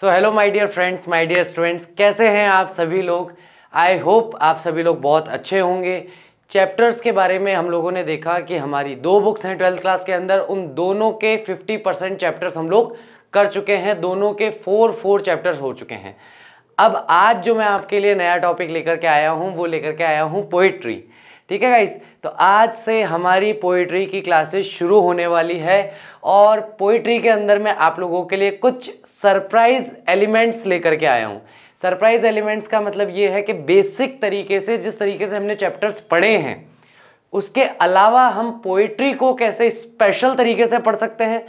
So hello my dear friends my dear students कैसे हैं आप सभी लोग आई होप आप सभी लोग बहुत अच्छे होंगे चैप्टर्स के बारे में हम लोगों ने देखा कि हमारी दो बुक्स हैं ट्वेल्थ क्लास के अंदर उन दोनों के 50 परसेंट चैप्टर्स हम लोग कर चुके हैं दोनों के फोर फोर चैप्टर्स हो चुके हैं अब आज जो मैं आपके लिए नया टॉपिक लेकर के आया हूँ वो लेकर के आया हूँ पोइट्री ठीक है गाइस तो आज से हमारी पोइट्री की क्लासेस शुरू होने वाली है और पोइट्री के अंदर मैं आप लोगों के लिए कुछ सरप्राइज एलिमेंट्स लेकर के आया हूँ सरप्राइज एलिमेंट्स का मतलब ये है कि बेसिक तरीके से जिस तरीके से हमने चैप्टर्स पढ़े हैं उसके अलावा हम पोइट्री को कैसे स्पेशल तरीके से पढ़ सकते हैं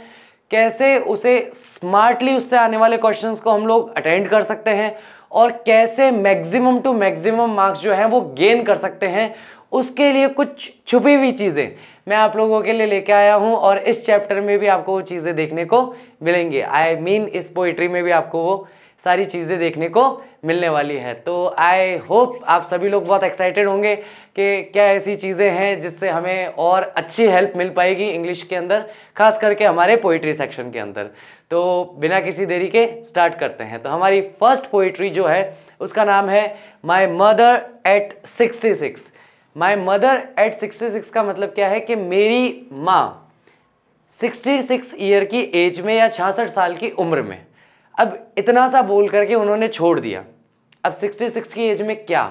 कैसे उसे स्मार्टली उससे आने वाले क्वेश्चंस को हम लोग अटेंड कर सकते हैं और कैसे मैक्सिमम टू मैक्सिमम मार्क्स जो हैं वो गेन कर सकते हैं उसके लिए कुछ छुपी हुई चीज़ें मैं आप लोगों के लिए लेके आया हूँ और इस चैप्टर में भी आपको वो चीज़ें देखने को मिलेंगी आई मीन इस पोइट्री में भी आपको वो सारी चीज़ें देखने को मिलने वाली है तो आई होप आप सभी लोग बहुत एक्साइटेड होंगे कि क्या ऐसी चीज़ें हैं जिससे हमें और अच्छी हेल्प मिल पाएगी इंग्लिश के अंदर खास करके हमारे पोइट्री सेक्शन के अंदर तो बिना किसी देरी के स्टार्ट करते हैं तो हमारी फर्स्ट पोइट्री जो है उसका नाम है my mother at sixty six my mother at sixty six का मतलब क्या है कि मेरी माँ सिक्सटी सिक्स ईयर की एज में या छियासठ साल की उम्र में अब इतना सा बोल करके उन्होंने छोड़ दिया अब सिक्सटी सिक्स की एज में क्या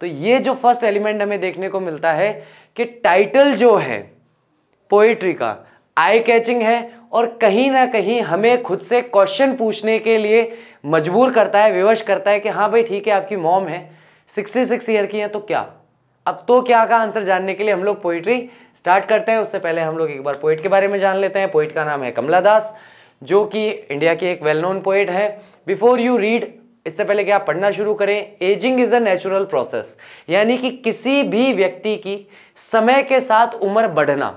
तो ये जो फर्स्ट एलिमेंट हमें देखने को मिलता है कि टाइटल जो है पोइट्री का आई कैचिंग है और कहीं ना कहीं हमें खुद से क्वेश्चन पूछने के लिए मजबूर करता है विवश करता है कि हाँ भाई ठीक है आपकी मॉम है सिक्सटी सिक्स ईयर की है तो क्या अब तो क्या का आंसर जानने के लिए हम लोग पोइट्री स्टार्ट करते हैं उससे पहले हम लोग एक बार पोइट के बारे में जान लेते हैं पोइट का नाम है कमला दास जो कि इंडिया की एक वेल नोन पोइट है बिफोर यू रीड इससे पहले कि आप पढ़ना शुरू करें aging is a natural process यानी कि किसी भी व्यक्ति की समय के साथ उम्र बढ़ना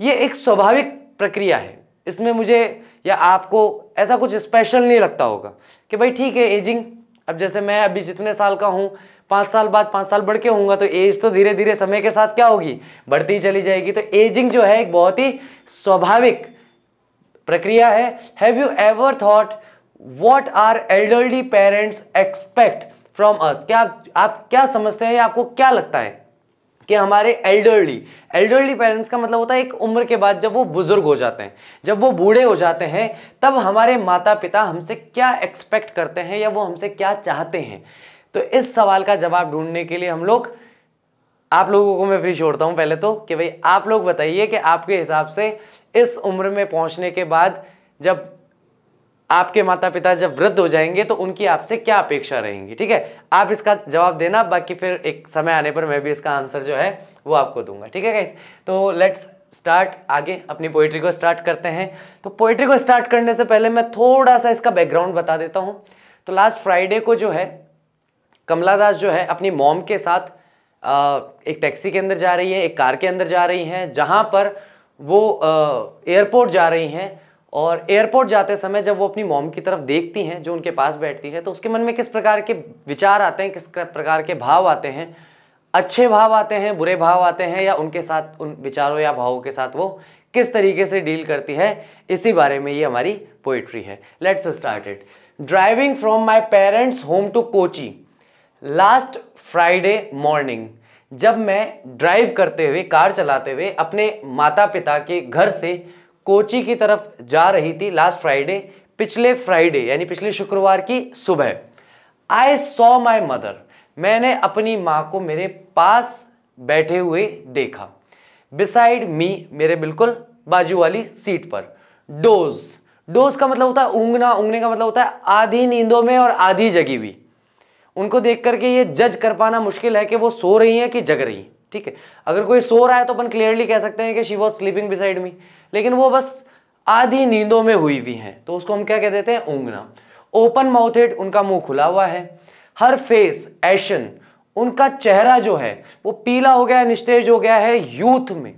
ये एक स्वाभाविक प्रक्रिया है इसमें मुझे या आपको ऐसा कुछ स्पेशल नहीं लगता होगा कि भाई ठीक है एजिंग अब जैसे मैं अभी जितने साल का हूँ पाँच साल बाद पाँच साल बढ़ के होऊंगा तो एज तो धीरे धीरे समय के साथ क्या होगी बढ़ती चली जाएगी तो एजिंग जो है एक बहुत ही स्वाभाविक प्रक्रिया है have you ever thought what our elderly parents expect from us क्या आप, क्या समझते हैं या आपको क्या लगता है कि हमारे एल्डरली एल्डरली पेरेंट्स का मतलब होता है एक उम्र के बाद जब वो बुजुर्ग हो जाते हैं जब वो बूढ़े हो जाते हैं तब हमारे माता पिता हमसे क्या एक्सपेक्ट करते हैं या वो हमसे क्या चाहते हैं तो इस सवाल का जवाब ढूंढने के लिए हम लोग आप लोगों को मैं फ्री छोड़ता हूं पहले तो कि भाई आप लोग बताइए कि आपके हिसाब से इस उम्र में पहुंचने के बाद जब आपके माता पिता जब वृद्ध हो जाएंगे तो उनकी आपसे क्या अपेक्षा रहेंगी ठीक है आप इसका जवाब देना बाकी फिर एक समय आने पर मैं भी इसका आंसर जो है वो आपको दूंगा ठीक है तो लेट्स स्टार्ट आगे अपनी पोइट्री को स्टार्ट करते हैं तो पोइट्री को स्टार्ट करने से पहले मैं थोड़ा सा इसका बैकग्राउंड बता देता हूँ तो लास्ट फ्राइडे को जो है कमला दास जो है अपनी मॉम के साथ एक टैक्सी के अंदर जा रही है एक कार के अंदर जा रही हैं जहाँ पर वो एयरपोर्ट जा रही हैं और एयरपोर्ट जाते समय जब वो अपनी मॉम की तरफ देखती हैं जो उनके पास बैठती है तो उसके मन में किस प्रकार के विचार आते हैं किस प्रकार के भाव आते हैं अच्छे भाव आते हैं बुरे भाव आते हैं या उनके साथ उन विचारों या भावों के साथ वो किस तरीके से डील करती है इसी बारे में ये हमारी पोइट्री है let's start it driving from my parents home to Kochi last Friday morning जब मैं ड्राइव करते हुए कार चलाते हुए अपने माता पिता के घर से कोची की तरफ जा रही थी लास्ट फ्राइडे पिछले फ्राइडे यानी पिछले शुक्रवार की सुबह आई सॉ माई मदर मैंने अपनी माँ को मेरे पास बैठे हुए देखा बिसाइड मी मेरे बिल्कुल बाजू वाली सीट पर डोज डोज का मतलब होता है ऊँगना ऊँगने का मतलब होता है आधी नींदों में और आधी जगी हुई उनको देख करके ये जज कर पाना मुश्किल है कि वो सो रही हैं कि जग रही हैं ठीक है अगर कोई सो रहा है तो अपन क्लियरली कह सकते हैं कि she was sleeping beside me लेकिन वो बस आधी नींदों में हुई हुई हैं तो उसको हम क्या कह देते हैं ऊँगना ओपन माउथेड उनका मुंह खुला हुआ है हर फेस एशन उनका चेहरा जो है वो पीला हो गया है निस्तेज हो गया है यूथ में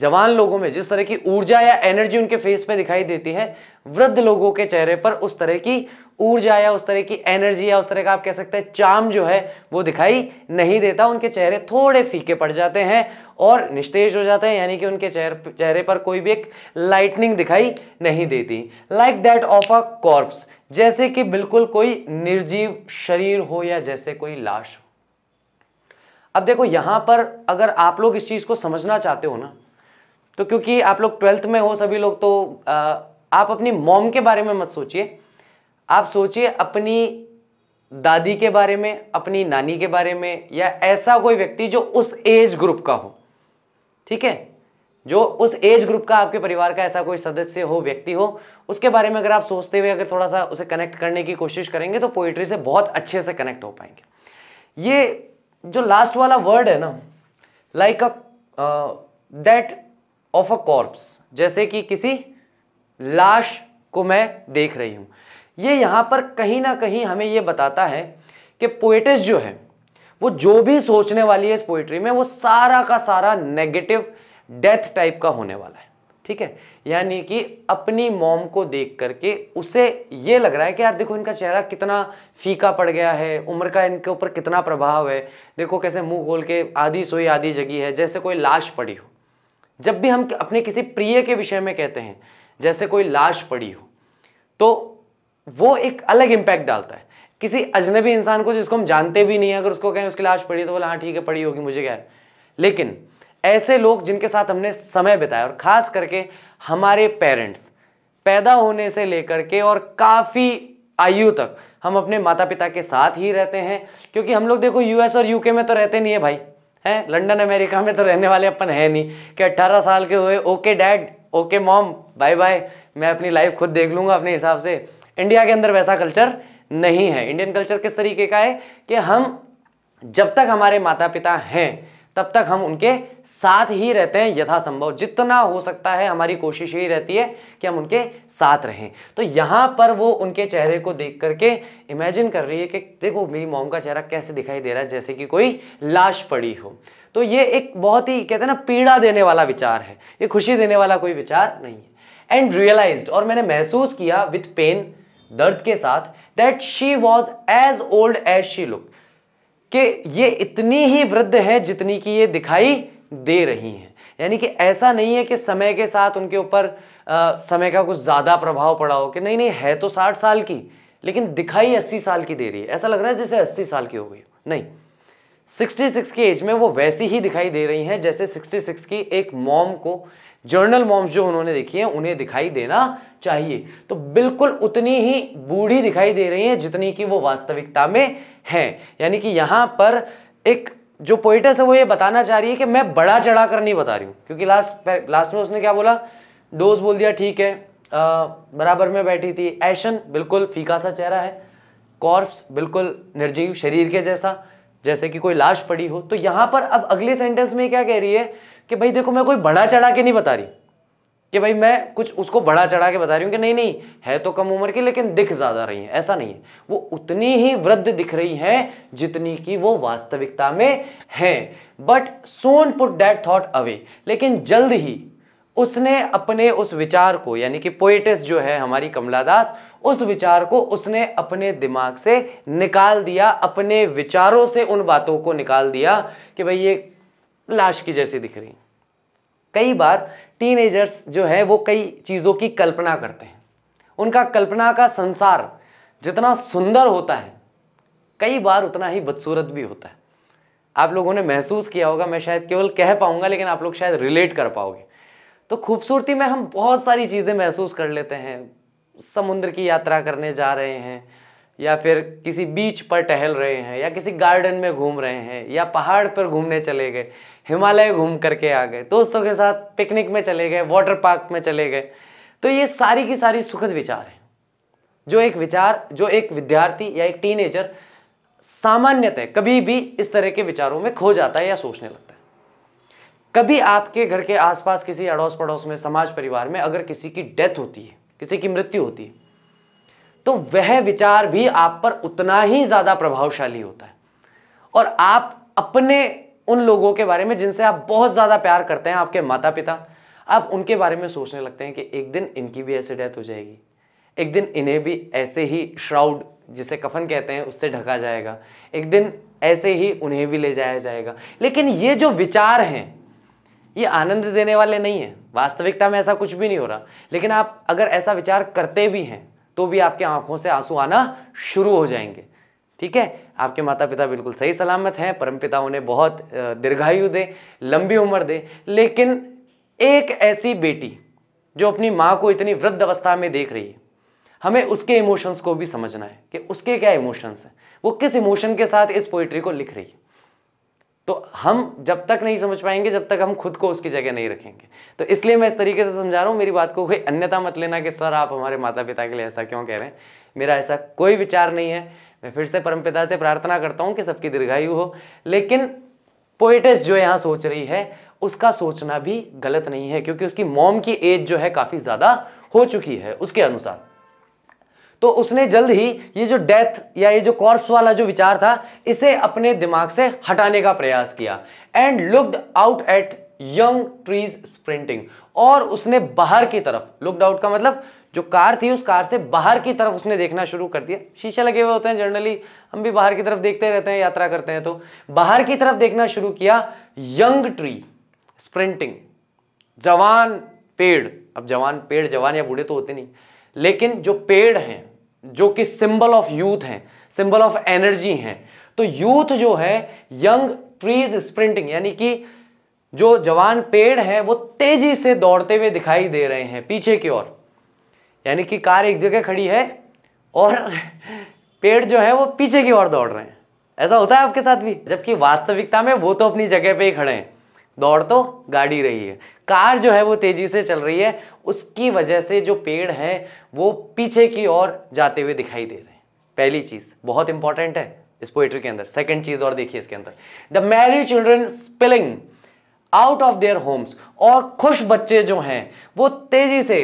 जवान लोगों में जिस तरह की ऊर्जा या एनर्जी उनके फेस पे दिखाई देती है वृद्ध लोगों के चेहरे पर उस तरह की ऊर्जा या उस तरह की एनर्जी या उस तरह का आप कह सकते हैं चाम जो है वो दिखाई नहीं देता उनके चेहरे थोड़े फीके पड़ जाते हैं और निस्तेज हो जाते हैं यानी कि उनके चेहरे चेहरे पर कोई भी एक लाइटनिंग दिखाई नहीं देती like that of a corpse जैसे कि बिल्कुल कोई निर्जीव शरीर हो या जैसे कोई लाश हो अब देखो यहां पर अगर आप लोग इस चीज़ को समझना चाहते हो ना तो क्योंकि आप लोग ट्वेल्थ में हो सभी लोग तो आ, आप अपनी मॉम के बारे में मत सोचिए आप सोचिए अपनी दादी के बारे में अपनी नानी के बारे में या ऐसा कोई व्यक्ति जो उस एज ग्रुप का हो ठीक है जो उस एज ग्रुप का आपके परिवार का ऐसा कोई सदस्य हो व्यक्ति हो उसके बारे में अगर आप सोचते हुए अगर थोड़ा सा उसे कनेक्ट करने की कोशिश करेंगे तो पोइट्री से बहुत अच्छे से कनेक्ट हो पाएंगे ये जो लास्ट वाला वर्ड है ना like a that of a corpse जैसे कि किसी लाश को मैं देख रही हूँ ये यहाँ पर कहीं ना कहीं हमें ये बताता है कि पोएटिस जो है वो जो भी सोचने वाली है इस पोइट्री में वो सारा का सारा नेगेटिव डेथ टाइप का होने वाला है ठीक है यानी कि अपनी मॉम को देख करके उसे ये लग रहा है कि यार देखो इनका चेहरा कितना फीका पड़ गया है उम्र का इनके ऊपर कितना प्रभाव है देखो कैसे मुंह खोल के आधी सोई आधी जगी है जैसे कोई लाश पड़ी हो जब भी हम अपने किसी प्रिय के विषय में कहते हैं जैसे कोई लाश पड़ी हो तो वो एक अलग इम्पैक्ट डालता है किसी अजनबी इंसान को जिसको हम जानते भी नहीं है अगर उसको कहें उसकी लाश पड़ी तो बोला हाँ ठीक है पड़ी होगी मुझे क्या है लेकिन ऐसे लोग जिनके साथ हमने समय बिताया और ख़ास करके हमारे पेरेंट्स पैदा होने से लेकर के और काफ़ी आयु तक हम अपने माता पिता के साथ ही रहते हैं क्योंकि हम लोग देखो यूएस और यूके में तो रहते नहीं है भाई हैं लंदन अमेरिका में तो रहने वाले अपन है नहीं कि 18 साल के हुए okay dad okay mom bye bye मैं अपनी लाइफ खुद देख लूँगा अपने हिसाब से इंडिया के अंदर वैसा कल्चर नहीं है इंडियन कल्चर किस तरीके का है कि हम जब तक हमारे माता पिता हैं तब तक हम उनके साथ ही रहते हैं यथासंभव जितना हो सकता है हमारी कोशिश यही रहती है कि हम उनके साथ रहें तो यहाँ पर वो उनके चेहरे को देख करके इमेजिन कर रही है कि देखो मेरी मोम का चेहरा कैसे दिखाई दे रहा है जैसे कि कोई लाश पड़ी हो तो ये एक बहुत ही कहते हैं ना पीड़ा देने वाला विचार है ये खुशी देने वाला कोई विचार नहीं है एंड रियलाइज और मैंने महसूस किया विथ पेन दर्द के साथ that she was as old as she look कि ये इतनी ही वृद्ध है जितनी कि ये दिखाई दे रही हैं यानी कि ऐसा नहीं है कि समय के साथ उनके ऊपर समय का कुछ ज़्यादा प्रभाव पड़ा हो कि नहीं नहीं है तो साठ साल की लेकिन दिखाई अस्सी साल की दे रही है ऐसा लग रहा है जैसे अस्सी साल की हो गई नहीं सिक्सटी सिक्स की एज में वो वैसी ही दिखाई दे रही हैं जैसे सिक्सटी सिक्स की एक मॉम को जर्नल मॉम्स जो उन्होंने देखी हैं उन्हें दिखाई देना चाहिए तो बिल्कुल उतनी ही बूढ़ी दिखाई दे रही हैं जितनी कि वो वास्तविकता में हैं यानी कि यहाँ पर एक जो पोइटस है वो ये बताना चाह रही है कि मैं बड़ा चढ़ा कर नहीं बता रही हूँ क्योंकि लास्ट लास्ट में उसने क्या बोला डोज बोल दिया ठीक है आ, बराबर में बैठी थी एशन बिल्कुल फीका सा चेहरा है कॉर्प्स बिल्कुल निर्जीव शरीर के जैसा जैसे कि कोई लाश पड़ी हो तो यहाँ पर अब अगले सेंटेंस में क्या कह रही है कि भाई देखो मैं कोई बढ़ा चढ़ा के नहीं बता रही कि भाई मैं कुछ उसको बढ़ा चढ़ा के बता रही हूँ कि नहीं नहीं है तो कम उम्र की लेकिन दिख ज़्यादा रही है ऐसा नहीं है वो उतनी ही वृद्ध दिख रही हैं जितनी कि वो वास्तविकता में हैं but soon put that thought away लेकिन जल्द ही उसने अपने उस विचार को यानी कि पोएटिस जो है हमारी कमला दास उस विचार को उसने अपने दिमाग से निकाल दिया अपने विचारों से उन बातों को निकाल दिया कि भाई ये लाश की जैसी दिख रही कई बार टीनेजर्स जो है वो कई चीज़ों की कल्पना करते हैं उनका कल्पना का संसार जितना सुंदर होता है कई बार उतना ही बदसूरत भी होता है आप लोगों ने महसूस किया होगा मैं शायद केवल कह पाऊंगा लेकिन आप लोग शायद रिलेट कर पाओगे तो खूबसूरती में हम बहुत सारी चीज़ें महसूस कर लेते हैं समुद्र की यात्रा करने जा रहे हैं या फिर किसी बीच पर टहल रहे हैं या किसी गार्डन में घूम रहे हैं या पहाड़ पर घूमने चले गए हिमालय घूम करके आ गए दोस्तों के साथ पिकनिक में चले गए वाटर पार्क में चले गए तो ये सारी की सारी सुखद विचार हैं जो एक विचार जो एक विद्यार्थी या एक टीनेजर सामान्यतः कभी भी इस तरह के विचारों में खो जाता है या सोचने लगता है कभी आपके घर के आसपास किसी अड़ोस पड़ोस में समाज परिवार में अगर किसी की डेथ होती है किसी की मृत्यु होती है तो वह विचार भी आप पर उतना ही ज़्यादा प्रभावशाली होता है और आप अपने उन लोगों के बारे में जिनसे आप बहुत ज़्यादा प्यार करते हैं आपके माता पिता आप उनके बारे में सोचने लगते हैं कि एक दिन इनकी भी ऐसे डेथ हो जाएगी एक दिन इन्हें भी ऐसे ही श्राउड जिसे कफन कहते हैं उससे ढका जाएगा एक दिन ऐसे ही उन्हें भी ले जाया जाएगा लेकिन ये जो विचार हैं ये आनंद देने वाले नहीं हैं वास्तविकता में ऐसा कुछ भी नहीं हो रहा लेकिन आप अगर ऐसा विचार करते भी हैं तो भी आपके आंखों से आंसू आना शुरू हो जाएंगे ठीक है आपके माता पिता बिल्कुल सही सलामत हैं परम पिता उन्हें बहुत दीर्घायु दे लंबी उम्र दे लेकिन एक ऐसी बेटी जो अपनी माँ को इतनी वृद्ध अवस्था में देख रही है हमें उसके इमोशंस को भी समझना है कि उसके क्या इमोशंस हैं वो किस इमोशन के साथ इस पोइट्री को लिख रही है तो हम जब तक नहीं समझ पाएंगे जब तक हम खुद को उसकी जगह नहीं रखेंगे तो इसलिए मैं इस तरीके से समझा रहा हूँ मेरी बात को कोई अन्यथा मत लेना कि सर आप हमारे माता पिता के लिए ऐसा क्यों कह रहे हैं मेरा ऐसा कोई विचार नहीं है मैं फिर से परमपिता से प्रार्थना करता हूँ कि सबकी दीर्घायु हो लेकिन पोइटिस जो यहाँ सोच रही है उसका सोचना भी गलत नहीं है क्योंकि उसकी मॉम की एज जो है काफ़ी ज़्यादा हो चुकी है उसके अनुसार तो उसने जल्द ही ये जो डेथ या ये जो कॉर्प्स वाला जो विचार था इसे अपने दिमाग से हटाने का प्रयास किया and looked out at young trees sprinting और उसने बाहर की तरफ लुकड आउट का मतलब जो कार थी उस कार से बाहर की तरफ उसने देखना शुरू कर दिया शीशे लगे हुए होते हैं जनरली हम भी बाहर की तरफ देखते रहते हैं यात्रा करते हैं तो बाहर की तरफ देखना शुरू किया यंग ट्री स्प्रिंटिंग जवान पेड़ अब जवान पेड़ जवान या बूढ़े तो होते नहीं लेकिन जो पेड़ हैं जो कि सिंबल ऑफ यूथ हैं सिंबल ऑफ एनर्जी हैं तो यूथ जो है यंग ट्रीज स्प्रिंटिंग यानी कि जो जवान पेड़ हैं वो तेजी से दौड़ते हुए दिखाई दे रहे हैं पीछे की ओर यानी कि कार एक जगह खड़ी है और पेड़ जो है वो पीछे की ओर दौड़ रहे हैं ऐसा होता है आपके साथ भी जबकि वास्तविकता में वो तो अपनी जगह पे ही खड़े हैं दौड़ तो गाड़ी रही है कार जो है वो तेज़ी से चल रही है उसकी वजह से जो पेड़ है वो पीछे की ओर जाते हुए दिखाई दे रहे हैं पहली चीज़ बहुत इंपॉर्टेंट है इस पोइट्री के अंदर सेकेंड चीज़ और देखिए इसके अंदर the merry children spilling out of their homes और खुश बच्चे जो हैं वो तेज़ी से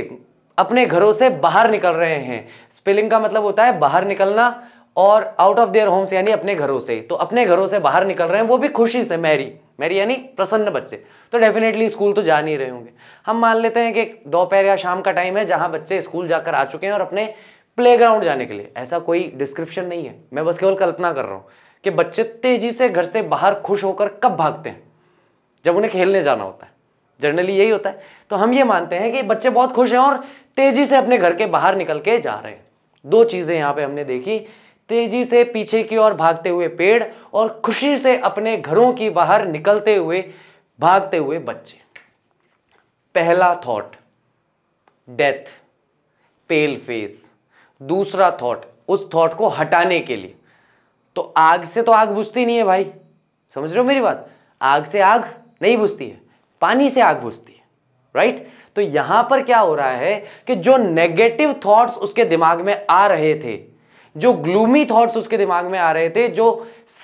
अपने घरों से बाहर निकल रहे हैं स्पेलिंग का मतलब होता है बाहर निकलना और आउट ऑफ देयर होम्स यानी अपने घरों से तो अपने घरों से बाहर निकल रहे हैं वो भी खुशी से मैरी मैरी यानी प्रसन्न बच्चे तो डेफिनेटली स्कूल तो जा नहीं रहे होंगे हम मान लेते हैं कि दोपहर या शाम का टाइम है जहां बच्चे स्कूल जाकर आ चुके हैं और अपने ग्राउंड जाने के लिए ऐसा कोई डिस्क्रिप्शन नहीं है मैं बस केवल कल्पना कर रहा हूँ कि बच्चे तेजी से घर से बाहर खुश होकर कब भागते हैं जब उन्हें खेलने जाना होता है जनरली यही होता है तो हम ये मानते हैं कि बच्चे बहुत खुश हैं और तेजी से अपने घर के बाहर निकल के जा रहे हैं दो चीजें यहां पे हमने देखी तेजी से पीछे की ओर भागते हुए पेड़ और खुशी से अपने घरों की बाहर निकलते हुए भागते हुए बच्चे पहला थॉट डेथ पेल फेस दूसरा थॉट उस थॉट को हटाने के लिए तो आग से तो आग बुझती नहीं है भाई समझ रहे हो मेरी बात आग से आग नहीं बुझती है पानी से आग बुझती है राइट तो यहां पर क्या हो रहा है कि जो नेगेटिव थॉट्स उसके दिमाग में आ रहे थे जो ग्लूमी थॉट्स उसके दिमाग में आ रहे थे जो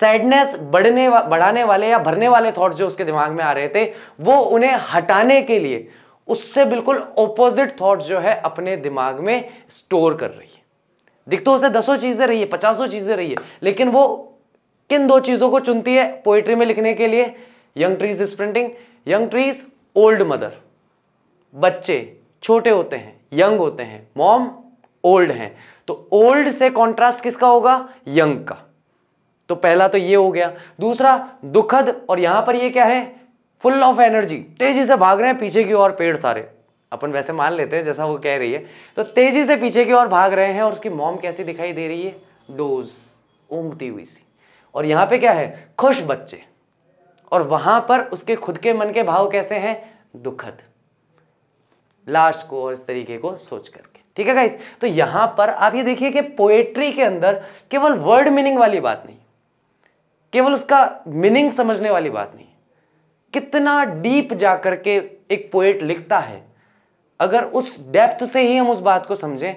सैडनेस बढ़ने वा, बढ़ाने वाले या भरने वाले थॉट्स जो उसके दिमाग में आ रहे थे वो उन्हें हटाने के लिए उससे बिल्कुल ऑपोजिट थॉट्स जो है अपने दिमाग में स्टोर कर रही है दिख तो उसे दसों चीज़ें रही है पचासों चीज़ें रही है लेकिन वो किन दो चीज़ों को चुनती है पोइट्री में लिखने के लिए young trees is printing young trees old mother बच्चे छोटे होते हैं यंग होते हैं मॉम ओल्ड हैं तो ओल्ड से कॉन्ट्रास्ट किसका होगा यंग का तो पहला तो ये हो गया दूसरा दुखद और यहां पर ये क्या है फुल ऑफ एनर्जी तेजी से भाग रहे हैं पीछे की ओर पेड़ सारे अपन वैसे मान लेते हैं जैसा वो कह रही है तो तेजी से पीछे की ओर भाग रहे हैं और उसकी मॉम कैसी दिखाई दे रही है डोज ऊँगती हुई सी और यहां पे क्या है खुश बच्चे और वहां पर उसके खुद के मन के भाव कैसे हैं दुखद लास्ट को और इस तरीके को सोच करके ठीक है गाइस तो यहां पर आप ये देखिए कि पोएट्री के अंदर केवल वर्ड मीनिंग वाली बात नहीं केवल उसका मीनिंग समझने वाली बात नहीं कितना डीप जा करके एक पोएट लिखता है अगर उस डेप्थ से ही हम उस बात को समझें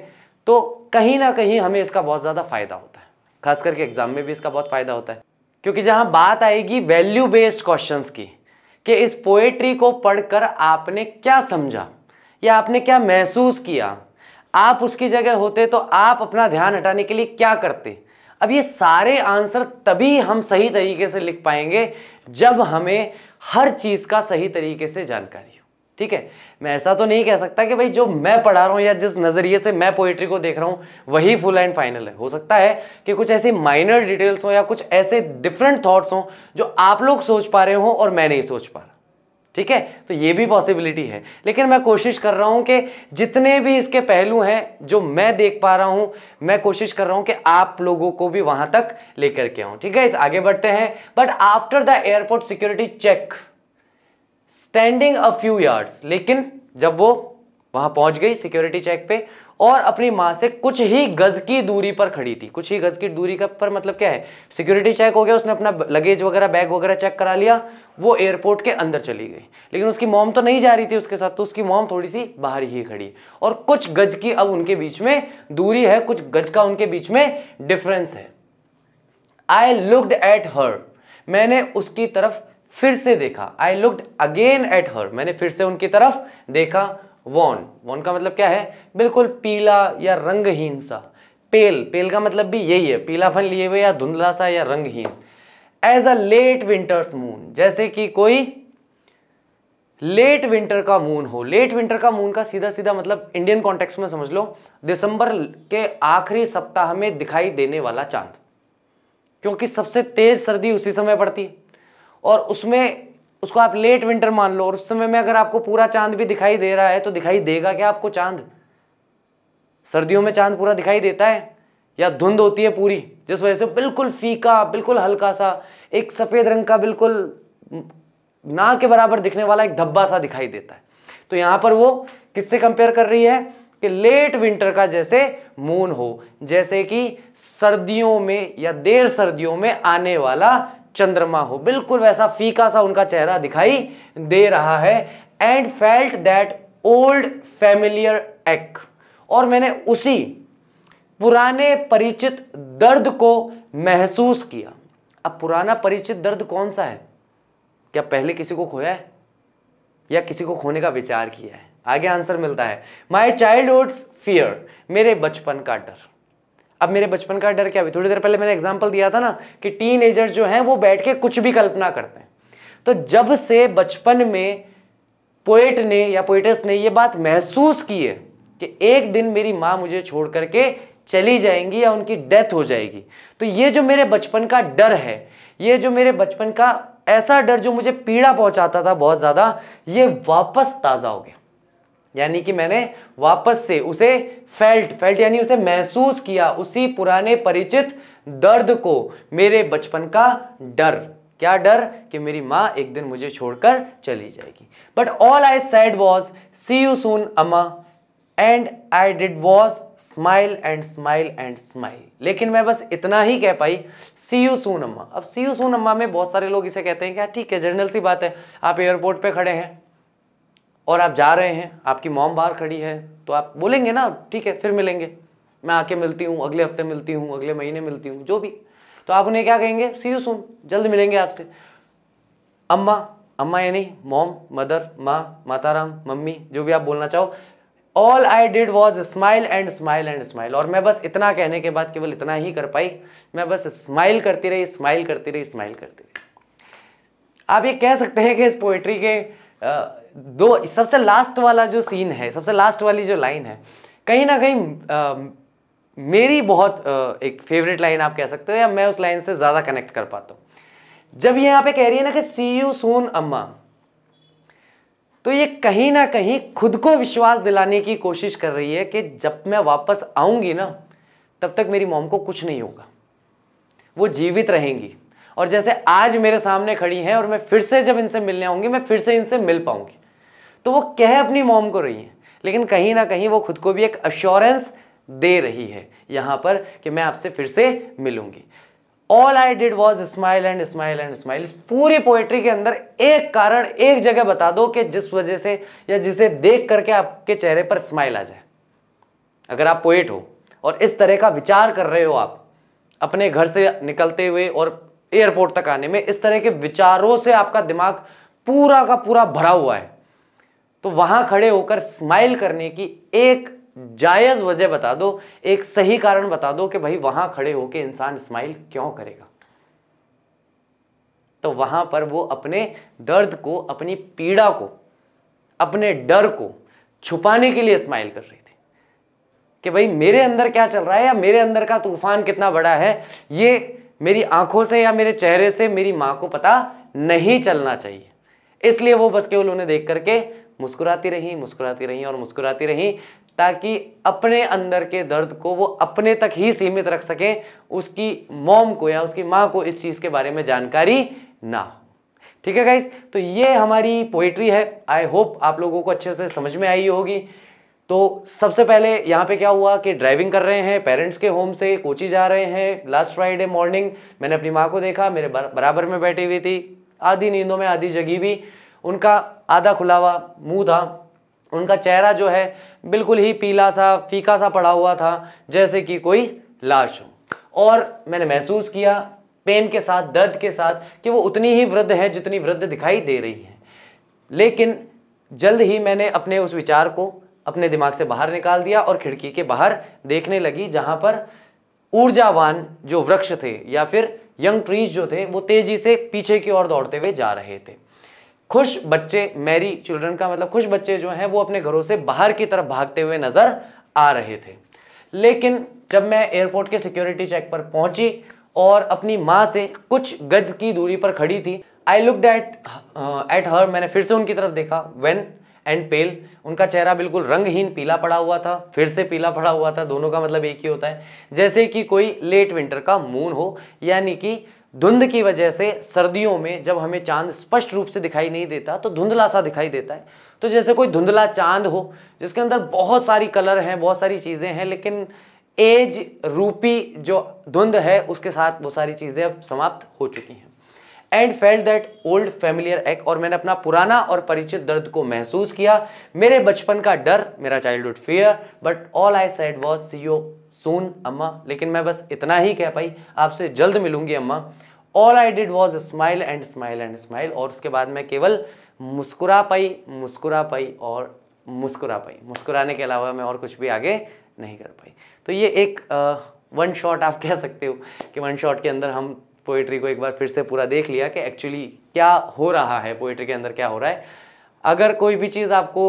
तो कहीं ना कहीं हमें इसका बहुत ज़्यादा फायदा होता है खास करके एग्जाम में भी इसका बहुत फायदा होता है क्योंकि जहां बात आएगी वैल्यू बेस्ड क्वेश्चंस की कि इस पोएट्री को पढ़कर आपने क्या समझा या आपने क्या महसूस किया आप उसकी जगह होते तो आप अपना ध्यान हटाने के लिए क्या करते अब ये सारे आंसर तभी हम सही तरीके से लिख पाएंगे जब हमें हर चीज़ का सही तरीके से जानकारी हो ठीक है मैं ऐसा तो नहीं कह सकता कि भाई जो मैं पढ़ा रहा हूँ या जिस नज़रिए से मैं पोइट्री को देख रहा हूँ वही फुल एंड फाइनल है हो सकता है कि कुछ ऐसी माइनर डिटेल्स हो या कुछ ऐसे डिफरेंट थाट्स हों जो आप लोग सोच पा रहे हो और मैं नहीं सोच पा रहा ठीक है तो ये भी पॉसिबिलिटी है लेकिन मैं कोशिश कर रहा हूँ कि जितने भी इसके पहलू हैं जो मैं देख पा रहा हूँ मैं कोशिश कर रहा हूँ कि आप लोगों को भी वहाँ तक लेकर के आऊँ ठीक है इस आगे बढ़ते हैं but after the airport security check standing a few yards लेकिन जब वो वहाँ पहुँच गई सिक्योरिटी चेक पे और अपनी माँ से कुछ ही गज की दूरी पर खड़ी थी कुछ ही गज की दूरी का पर मतलब क्या है सिक्योरिटी चेक हो गया उसने अपना लगेज वगैरह बैग वगैरह चेक करा लिया वो एयरपोर्ट के अंदर चली गई लेकिन उसकी मॉम तो नहीं जा रही थी उसके साथ तो उसकी मॉम थोड़ी सी बाहर ही खड़ी और कुछ गज की अब उनके बीच में दूरी है कुछ गज का उनके बीच में डिफरेंस है आई लुकड एट हर मैंने उसकी तरफ फिर से देखा I looked again at her मैंने फिर से उनकी तरफ देखा वॉन वॉन का मतलब क्या है बिल्कुल पीला या रंगहीन सा पेल पेल का मतलब भी यही है पीलापन लिए हुए या धुंधला सा या रंगहीन as a late winter's moon जैसे कि कोई लेट विंटर का मून हो लेट विंटर का मून का सीधा सीधा मतलब इंडियन कॉन्टेक्स्ट में समझ लो दिसंबर के आखिरी सप्ताह में दिखाई देने वाला चांद क्योंकि सबसे तेज सर्दी उसी समय पड़ती है और उसमें उसको आप लेट विंटर मान लो और उस समय में अगर आपको पूरा चांद भी दिखाई दे रहा है तो दिखाई देगा क्या आपको चांद सर्दियों में चांद पूरा दिखाई देता है या धुंध होती है पूरी जिस वजह से बिल्कुल फीका बिल्कुल हल्का सा एक सफ़ेद रंग का बिल्कुल ना के बराबर दिखने वाला एक धब्बा सा दिखाई देता है तो यहां पर वो किससे कंपेयर कर रही है कि लेट विंटर का जैसे मून हो जैसे कि सर्दियों में या देर सर्दियों में आने वाला चंद्रमा हो बिल्कुल वैसा फीका सा उनका चेहरा दिखाई दे रहा है and felt that old familiar ache और मैंने उसी पुराने परिचित दर्द को महसूस किया अब पुराना परिचित दर्द कौन सा है क्या पहले किसी को खोया है या किसी को खोने का विचार किया है आगे आंसर मिलता है माई चाइल्ड हुड्स फियर मेरे बचपन का डर अब मेरे बचपन का डर क्या अभी थोड़ी देर पहले मैंने एग्जाम्पल दिया था ना कि टीन जो हैं वो बैठ के कुछ भी कल्पना करते हैं तो जब से बचपन में पोएट ने या पोइटस ने ये बात महसूस की है कि एक दिन मेरी माँ मुझे छोड़ करके चली जाएंगी या उनकी डेथ हो जाएगी तो ये जो मेरे बचपन का डर है ये जो मेरे बचपन का ऐसा डर जो मुझे पीड़ा पहुंचाता था बहुत ज़्यादा ये वापस ताज़ा हो गया यानी कि मैंने वापस से उसे फेल्ट फेल्ट यानी उसे महसूस किया उसी पुराने परिचित दर्द को मेरे बचपन का डर क्या डर कि मेरी माँ एक दिन मुझे छोड़कर चली जाएगी but all I said was see you soon Amma and I did was smile and smile and smile लेकिन मैं बस इतना ही कह पाई सी यू सून अम्मा अब सी यू सून अम्मा में बहुत सारे लोग इसे कहते हैं क्या हाँ, ठीक है जर्नल सी बात है आप एयरपोर्ट पे खड़े हैं और आप जा रहे हैं आपकी मॉम बाहर खड़ी है तो आप बोलेंगे ना ठीक है फिर मिलेंगे मैं आके मिलती हूँ अगले हफ्ते मिलती हूँ अगले महीने मिलती हूँ जो भी तो आप उन्हें क्या कहेंगे सी यू सुन जल्द मिलेंगे आपसे अम्मा अम्मा यानी मॉम मदर माँ माता राम मम्मी जो भी आप बोलना चाहो all I did was smile and smile and smile और मैं बस इतना कहने के बाद केवल इतना ही कर पाई मैं बस स्माइल करती रही स्माइल करती रही स्माइल करती रही आप ये कह सकते हैं कि इस पोइट्री के दो सबसे लास्ट वाला जो सीन है सबसे लास्ट वाली जो लाइन है कहीं ना कहीं मेरी बहुत आ, एक फेवरेट लाइन आप कह सकते हो या मैं उस लाइन से ज़्यादा कनेक्ट कर पाता हूं जब ये यहां पे कह रही है ना कि सी यू सोन अम्मा तो ये कहीं ना कहीं खुद को विश्वास दिलाने की कोशिश कर रही है कि जब मैं वापस आऊंगी ना तब तक मेरी मोम को कुछ नहीं होगा वो जीवित रहेंगी और जैसे आज मेरे सामने खड़ी हैं और मैं फिर से जब इनसे मिलने आऊंगी मैं फिर से इनसे मिल पाऊंगी तो वो कह अपनी मॉम को रही है लेकिन कहीं ना कहीं वो खुद को भी एक अश्योरेंस दे रही है यहां पर कि मैं आपसे फिर से मिलूंगी all I did was smile and smile and smile इस पूरी पोएट्री के अंदर एक कारण एक जगह बता दो कि जिस वजह से या जिसे देख करके आपके चेहरे पर स्माइल आ जाए अगर आप पोएट हो और इस तरह का विचार कर रहे हो आप अपने घर से निकलते हुए और एयरपोर्ट तक आने में इस तरह के विचारों से आपका दिमाग पूरा का पूरा भरा हुआ है तो वहां खड़े होकर स्माइल करने की एक जायज वजह बता दो एक सही कारण बता दो कि भाई वहां खड़े होकर इंसान स्माइल क्यों करेगा तो वहां पर वो अपने दर्द को अपनी पीड़ा को अपने डर को छुपाने के लिए स्माइल कर रही थी कि भाई मेरे अंदर क्या चल रहा है या मेरे अंदर का तूफान कितना बड़ा है ये मेरी आंखों से या मेरे चेहरे से मेरी मां को पता नहीं चलना चाहिए इसलिए वो बस केवल उन्हें देख करके मुस्कुराती रहीं मुस्कुराती रहीं और मुस्कुराती रहीं ताकि अपने अंदर के दर्द को वो अपने तक ही सीमित रख सकें उसकी मोम को या उसकी माँ को इस चीज़ के बारे में जानकारी ना ठीक है गाइस तो ये हमारी पोइट्री है आई होप आप लोगों को अच्छे से समझ में आई होगी तो सबसे पहले यहाँ पे क्या हुआ कि ड्राइविंग कर रहे हैं पेरेंट्स के होम से कोची जा रहे हैं लास्ट फ्राइडे मॉर्निंग मैंने अपनी माँ को देखा मेरे बराबर में बैठी हुई थी आधी नींदों में आधी जगी भी उनका आधा खुला हुआ मुंह था उनका चेहरा जो है बिल्कुल ही पीला सा फीका सा पड़ा हुआ था जैसे कि कोई लाश हो और मैंने महसूस किया पेन के साथ दर्द के साथ कि वो उतनी ही वृद्ध है जितनी वृद्ध दिखाई दे रही है लेकिन जल्द ही मैंने अपने उस विचार को अपने दिमाग से बाहर निकाल दिया और खिड़की के बाहर देखने लगी जहाँ पर ऊर्जावान जो वृक्ष थे या फिर यंग ट्रीज जो थे वो तेजी से पीछे की ओर दौड़ते हुए जा रहे थे खुश बच्चे मैरी चिल्ड्रन का मतलब खुश बच्चे जो हैं वो अपने घरों से बाहर की तरफ भागते हुए नज़र आ रहे थे लेकिन जब मैं एयरपोर्ट के सिक्योरिटी चेक पर पहुंची और अपनी माँ से कुछ गज की दूरी पर खड़ी थी I look that at her मैंने फिर से उनकी तरफ देखा वेन एंड पेल उनका चेहरा बिल्कुल रंगहीन पीला पड़ा हुआ था फिर से पीला पड़ा हुआ था दोनों का मतलब एक ही होता है जैसे कि कोई लेट विंटर का मून हो यानी कि धुंध की वजह से सर्दियों में जब हमें चांद स्पष्ट रूप से दिखाई नहीं देता तो धुंधला सा दिखाई देता है तो जैसे कोई धुंधला चांद हो जिसके अंदर बहुत सारी कलर हैं बहुत सारी चीज़ें हैं लेकिन एज रूपी जो धुंध है उसके साथ वो सारी चीज़ें अब समाप्त हो चुकी हैं and felt that old familiar ache और मैंने अपना पुराना और परिचित दर्द को महसूस किया मेरे बचपन का डर मेरा childhood fear but all I said was see you soon Amma लेकिन मैं बस इतना ही कह पाई आपसे जल्द मिलूंगी अम्मा all I did was smile and smile and smile और उसके बाद मैं केवल मुस्कुरा पाई मुस्कुरा पाई और मुस्कुरा पाई मुस्कुराने के अलावा मैं और कुछ भी आगे नहीं कर पाई तो ये एक वन शॉट आप कह सकते हो कि वन शॉट के अंदर हम पोइट्री को एक बार फिर से पूरा देख लिया कि एक्चुअली क्या हो रहा है पोइट्री के अंदर क्या हो रहा है अगर कोई भी चीज़ आपको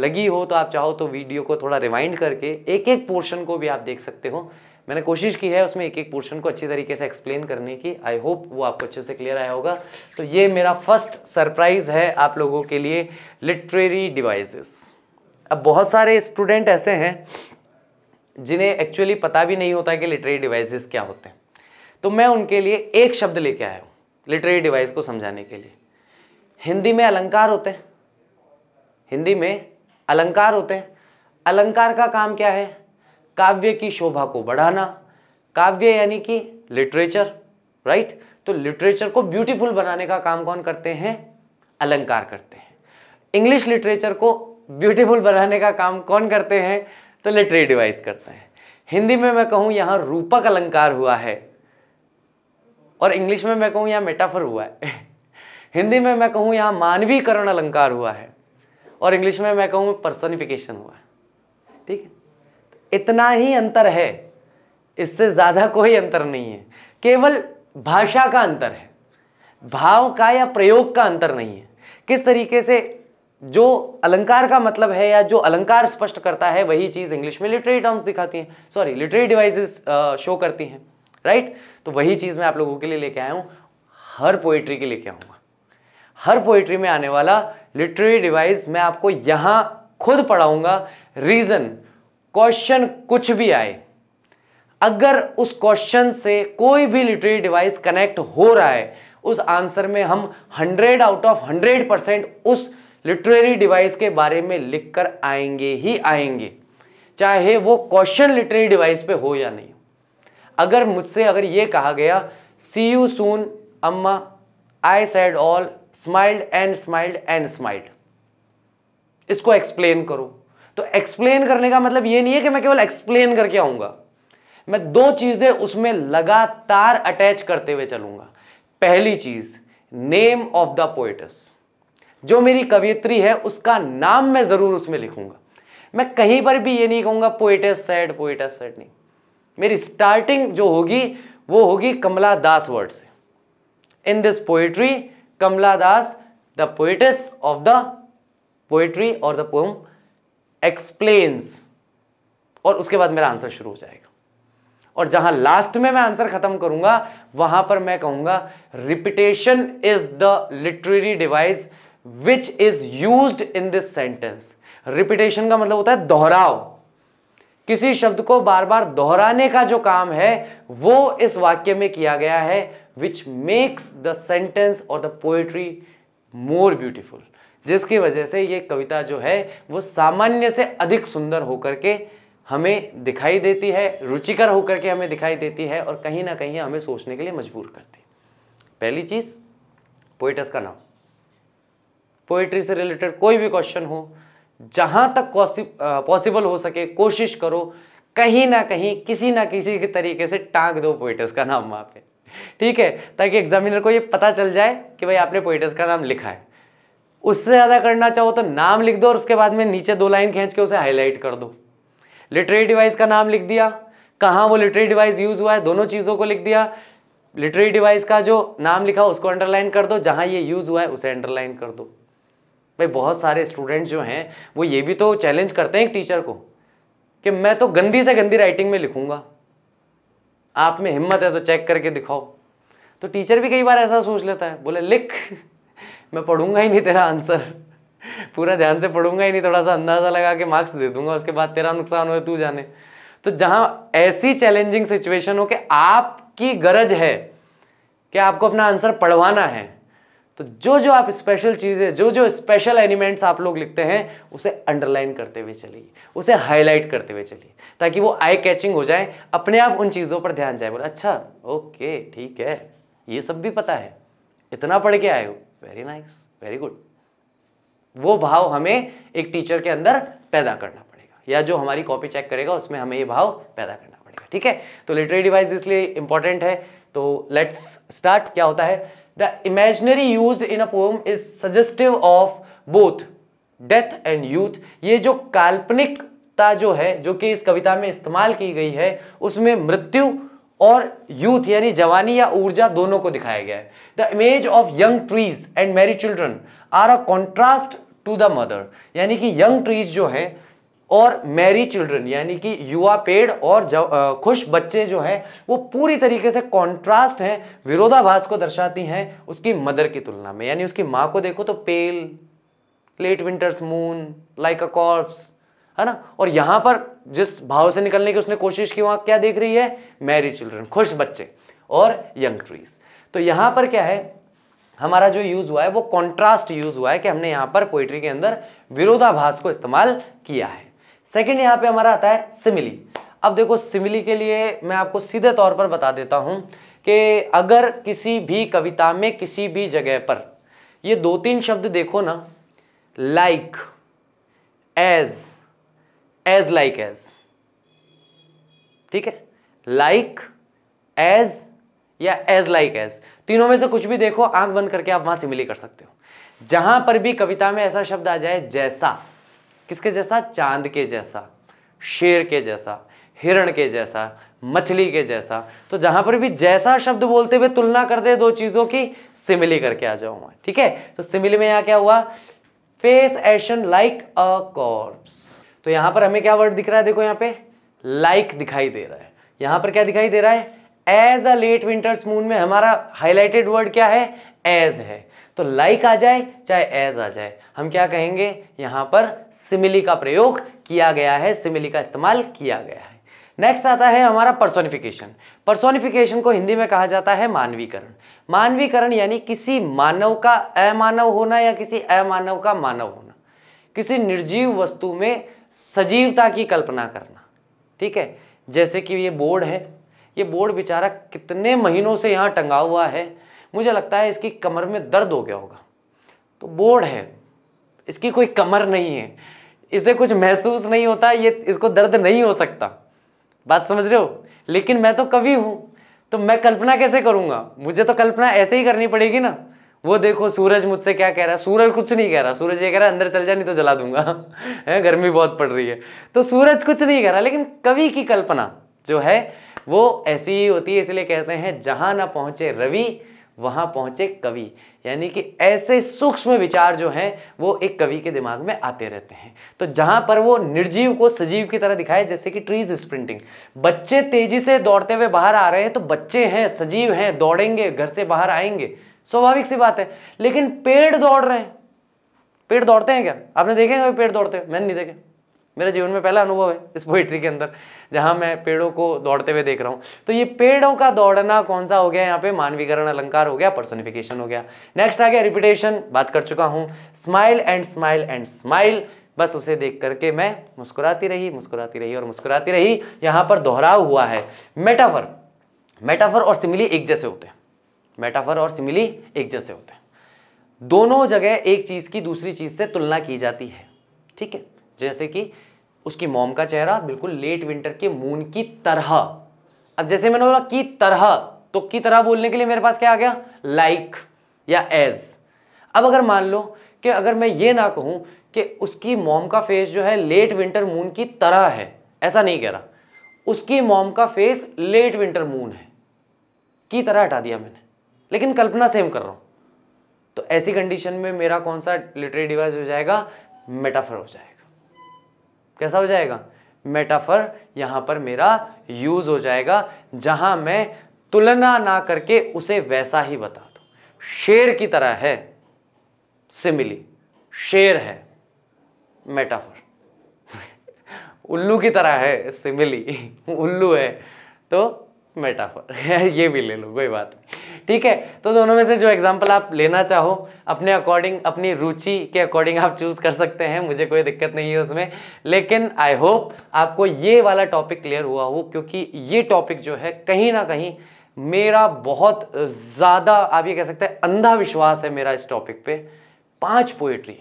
लगी हो तो आप चाहो तो वीडियो को थोड़ा रिवाइंड करके एक एक पोर्शन को भी आप देख सकते हो मैंने कोशिश की है उसमें एक एक पोर्शन को अच्छी तरीके से एक्सप्लेन करने की आई होप वो आपको अच्छे से क्लियर आया होगा तो ये मेरा फर्स्ट सरप्राइज़ है आप लोगों के लिए लिटरेरी डिवाइसेस अब बहुत सारे स्टूडेंट ऐसे हैं जिन्हें एक्चुअली पता भी नहीं होता कि लिटरेरी डिवाइसेस क्या होते हैं तो मैं उनके लिए एक शब्द लेके आया हूँ लिटरेरी डिवाइस को समझाने के लिए हिंदी में अलंकार होते हैं हिंदी में अलंकार होते हैं अलंकार का काम क्या है काव्य की शोभा को बढ़ाना काव्य यानी कि लिटरेचर राइट तो लिटरेचर को ब्यूटीफुल बनाने का काम कौन करते हैं अलंकार करते हैं इंग्लिश लिटरेचर को ब्यूटीफुल बनाने का काम कौन करते हैं तो लिटरेरी डिवाइस करते हैं हिंदी में मैं कहूँ यहाँ रूपक अलंकार हुआ है और इंग्लिश में मैं कहूँ यहाँ मेटाफर हुआ है हिंदी में मैं कहूँ यहाँ मानवीकरण अलंकार हुआ है और इंग्लिश में मैं कहूँ पर्सनिफिकेशन हुआ है ठीक है इतना ही अंतर है इससे ज़्यादा कोई अंतर नहीं है केवल भाषा का अंतर है भाव का या प्रयोग का अंतर नहीं है किस तरीके से जो अलंकार का मतलब है या जो अलंकार स्पष्ट करता है वही चीज़ इंग्लिश में लिटरेरी टर्म्स दिखाती हैं सॉरी लिटरेरी डिवाइसेस शो करती हैं राइट तो वही चीज़ मैं आप लोगों के लिए लेके आया हूं हर पोइट्री के लेके आऊंगा हर पोइट्री में आने वाला लिटरेरी डिवाइस मैं आपको यहां खुद पढ़ाऊंगा रीज़न क्वेश्चन कुछ भी आए अगर उस क्वेश्चन से कोई भी लिटरेरी डिवाइस कनेक्ट हो रहा है उस आंसर में हम 100 आउट ऑफ 100 परसेंट उस लिटरेरी डिवाइस के बारे में लिखकर आएंगे ही आएंगे चाहे वो क्वेश्चन लिटरेरी डिवाइस पे हो या नहीं अगर मुझसे अगर ये कहा गया सी you soon Amma I said all smiled and smiled and smiled इसको एक्सप्लेन करो तो एक्सप्लेन करने का मतलब ये नहीं है कि मैं केवल एक्सप्लेन करके आऊंगा मैं दो चीजें उसमें लगातार अटैच करते हुए चलूंगा पहली चीज नेम ऑफ द पोइटस जो मेरी कवियत्री है उसका नाम मैं जरूर उसमें लिखूंगा मैं कहीं पर भी ये नहीं कहूंगा पोइटस सेड पोइटस सेड नहीं मेरी स्टार्टिंग जो होगी वो होगी कमला दास वर्ड से in this poetry Kamala Das the poets of the poetry और द पोम एक्सप्लेन्स और उसके बाद मेरा आंसर शुरू हो जाएगा और जहां लास्ट में मैं आंसर खत्म करूंगा वहां पर मैं कहूंगा repetition is the literary device which is use in this sentence repetition का मतलब होता है दोहराओ किसी शब्द को बार बार दोहराने का जो काम है वो इस वाक्य में किया गया है विच मेक्स द सेंटेंस और द पोएट्री मोर ब्यूटिफुल जिसकी वजह से ये कविता जो है वो सामान्य से अधिक सुंदर होकर के हमें दिखाई देती है रुचिकर होकर के हमें दिखाई देती है और कहीं ना कहीं हमें सोचने के लिए मजबूर करती है पहली चीज़ पोइटस का नाम पोइट्री से रिलेटेड कोई भी क्वेश्चन हो जहाँ तक पॉसिबल हो सके कोशिश करो कहीं ना कहीं किसी ना किसी के तरीके से टाँग दो पोइटस का नाम वहाँ पे ठीक है ताकि एग्जामिनर को ये पता चल जाए कि भाई आपने पोइटस का नाम लिखा है उससे ज़्यादा करना चाहो तो नाम लिख दो और उसके बाद में नीचे दो लाइन खींच के उसे हाईलाइट कर दो लिटरेरी डिवाइस का नाम लिख दिया कहाँ वो लिटरेरी डिवाइस यूज़ हुआ है दोनों चीज़ों को लिख दिया लिटरेरी डिवाइस का जो नाम लिखा उसको अंडरलाइन कर दो जहाँ ये यूज़ हुआ है उसे अंडरलाइन कर दो भाई बहुत सारे स्टूडेंट जो हैं वो ये भी तो चैलेंज करते हैं एक टीचर को कि मैं तो गंदी से गंदी राइटिंग में लिखूंगा आप में हिम्मत है तो चेक करके दिखाओ तो टीचर भी कई बार ऐसा सोच लेता है बोले लिख मैं पढ़ूंगा ही नहीं तेरा आंसर पूरा ध्यान से पढ़ूंगा ही नहीं थोड़ा सा अंदाज़ा लगा के मार्क्स दे दूंगा उसके बाद तेरा नुकसान हो तू जाने तो जहाँ ऐसी चैलेंजिंग सिचुएशन हो कि आपकी गरज है कि आपको अपना आंसर पढ़वाना है तो जो जो आप स्पेशल चीज़ें जो जो स्पेशल एलिमेंट्स आप लोग लिखते हैं उसे अंडरलाइन करते हुए चलिए उसे हाईलाइट करते हुए चलिए ताकि वो आई कैचिंग हो जाए अपने आप उन चीज़ों पर ध्यान जाए बोले अच्छा ओके ठीक है ये सब भी पता है इतना पढ़ के आए हो वेरी नाइस वेरी गुड वो भाव हमें एक टीचर के अंदर पैदा करना पड़ेगा या जो हमारी कॉपी चेक करेगा उसमें हमें ये भाव पैदा करना पड़ेगा ठीक है तो लिटरेरी डिवाइस इसलिए इंपॉर्टेंट है तो लेट्स स्टार्ट क्या होता है the imaginary use in a poem is suggestive of both death and youth ये जो काल्पनिकता जो है जो कि इस कविता में इस्तेमाल की गई है उसमें मृत्यु और यूथ यानी जवानी या ऊर्जा दोनों को दिखाया गया है the image of young trees and merry children are a contrast to the mother यानी कि यंग ट्रीज जो है और मैरी चिल्ड्रन यानी कि युवा पेड़ और जव, खुश बच्चे जो हैं वो पूरी तरीके से कॉन्ट्रास्ट हैं विरोधाभास को दर्शाती हैं उसकी मदर की तुलना में यानी उसकी माँ को देखो तो pale late winter's moon like a corpse है ना और यहां पर जिस भाव से निकलने की उसने कोशिश की वहाँ क्या देख रही है मैरी चिल्ड्रन खुश बच्चे और यंग ट्रीज तो यहां पर क्या है हमारा जो यूज़ हुआ है वो कॉन्ट्रास्ट यूज़ हुआ है कि हमने यहाँ पर पोइट्री के अंदर विरोधाभास को इस्तेमाल किया है सेकेंड यहां पर हमारा आता है सिमिली अब देखो सिमिली के लिए मैं आपको सीधे तौर पर बता देता हूँ कि अगर किसी भी कविता में किसी भी जगह पर ये दो तीन शब्द देखो ना like like, as as like as ठीक है लाइक एज या एज लाइक एज तीनों में से कुछ भी देखो आंख बंद करके आप वहां सिमिली कर सकते हो जहां पर भी कविता में ऐसा शब्द आ जाए जैसा किसके जैसा चांद के जैसा शेर के जैसा हिरण के जैसा मछली के जैसा तो जहां पर भी जैसा शब्द बोलते हुए तुलना कर दे दो चीजों की सिमिली करके आ जाऊंगा ठीक है तो सिमिली में यहां क्या हुआ फेस एशन लाइक अ कॉर्प्स तो यहां पर हमें क्या वर्ड दिख रहा है देखो यहाँ पे लाइक like दिखाई दे रहा है यहाँ पर क्या दिखाई दे रहा है as a late winter's moon में हमारा हाईलाइटेड वर्ड क्या है एज है तो लाइक like आ जाए चाहे एज आ जाए हम क्या कहेंगे यहाँ पर सिमिली का प्रयोग किया गया है सिमिली का इस्तेमाल किया गया है नेक्स्ट आता है हमारा पर्सोनिफिकेशन पर्सोनिफिकेशन को हिंदी में कहा जाता है मानवीकरण मानवीकरण यानी किसी मानव का अमानव होना या किसी अमानव का मानव होना किसी निर्जीव वस्तु में सजीवता की कल्पना करना ठीक है जैसे कि ये बोर्ड है ये बोर्ड बेचारा कितने महीनों से यहाँ टंगा हुआ है मुझे लगता है इसकी कमर में दर्द हो गया होगा तो बोर्ड है इसकी कोई कमर नहीं है इसे कुछ महसूस नहीं होता ये इसको दर्द नहीं हो सकता बात समझ रहे हो लेकिन मैं तो कवि हूँ तो मैं कल्पना कैसे करूँगा मुझे तो कल्पना ऐसे ही करनी पड़ेगी ना वो देखो सूरज मुझसे क्या कह रहा है सूरज कुछ नहीं कह रहा सूरज ये कह रहा है अंदर चल जा नहीं तो जला दूंगा है गर्मी बहुत पड़ रही है तो सूरज कुछ नहीं कह रहा लेकिन कवि की कल्पना जो है वो ऐसी ही होती है इसलिए कहते हैं जहाँ ना पहुँचे रवि वहाँ पहुँचे कवि यानी कि ऐसे सूक्ष्म विचार जो हैं वो एक कवि के दिमाग में आते रहते हैं तो जहाँ पर वो निर्जीव को सजीव की तरह दिखाए जैसे कि ट्रीज स्प्रिंटिंग बच्चे तेजी से दौड़ते हुए बाहर आ रहे हैं तो बच्चे हैं सजीव हैं दौड़ेंगे घर से बाहर आएंगे स्वाभाविक सी बात है लेकिन पेड़ दौड़ रहे हैं पेड़ दौड़ते हैं क्या आपने देखे कभी पेड़ दौड़ते हैं मैंने नहीं देखे मेरे जीवन में पहला अनुभव है इस पोइट्री के अंदर जहां मैं पेड़ों को दौड़ते हुए देख रहा हूं तो ये पेड़ों का दौड़ना कौन सा हो गया यहाँ पे मानवीकरण अलंकार हो गया पर्सनिफिकेशन हो गया नेक्स्ट आ गया रिपीटेशन बात कर चुका हूं smile and smile and smile बस उसे देख करके मैं मुस्कुराती रही मुस्कुराती रही और मुस्कुराती रही यहां पर दोहराव हुआ है मेटाफर मेटाफर और सिमिली एक जैसे होते हैं मेटाफर और सिमिली एक जैसे होते हैं दोनों जगह एक चीज़ की दूसरी चीज़ से तुलना की जाती है ठीक है जैसे कि उसकी मोम का चेहरा बिल्कुल लेट विंटर के मून की तरह अब जैसे मैंने बोला की तरह तो की तरह बोलने के लिए मेरे पास क्या आ गया लाइक like या एज अब अगर मान लो कि अगर मैं ये ना कहूँ कि उसकी मोम का फेस जो है लेट विंटर मून की तरह है ऐसा नहीं कह रहा उसकी मोम का फेस लेट विंटर मून है की तरह हटा दिया मैंने लेकिन कल्पना सेम कर रहा हूँ तो ऐसी कंडीशन में मेरा कौन सा लिटरेरी डिवाइस हो जाएगा मेटाफर हो जाएगा कैसा हो जाएगा मेटाफर यहां पर मेरा यूज हो जाएगा जहां मैं तुलना ना करके उसे वैसा ही बता दू शेर की तरह है सिमिली शेर है मेटाफर उल्लू की तरह है सिमिली उल्लू है तो मेटाफर ये भी ले लो कोई बात नहीं ठीक है तो दोनों में से जो एग्जाम्पल आप लेना चाहो अपने अकॉर्डिंग अपनी रुचि के अकॉर्डिंग आप चूज़ कर सकते हैं मुझे कोई दिक्कत नहीं है उसमें लेकिन आई होप आपको ये वाला टॉपिक क्लियर हुआ हो क्योंकि ये टॉपिक जो है कहीं ना कहीं मेरा बहुत ज़्यादा आप ये कह सकते हैं अंधा विश्वास है मेरा इस टॉपिक पे पांच पोएट्री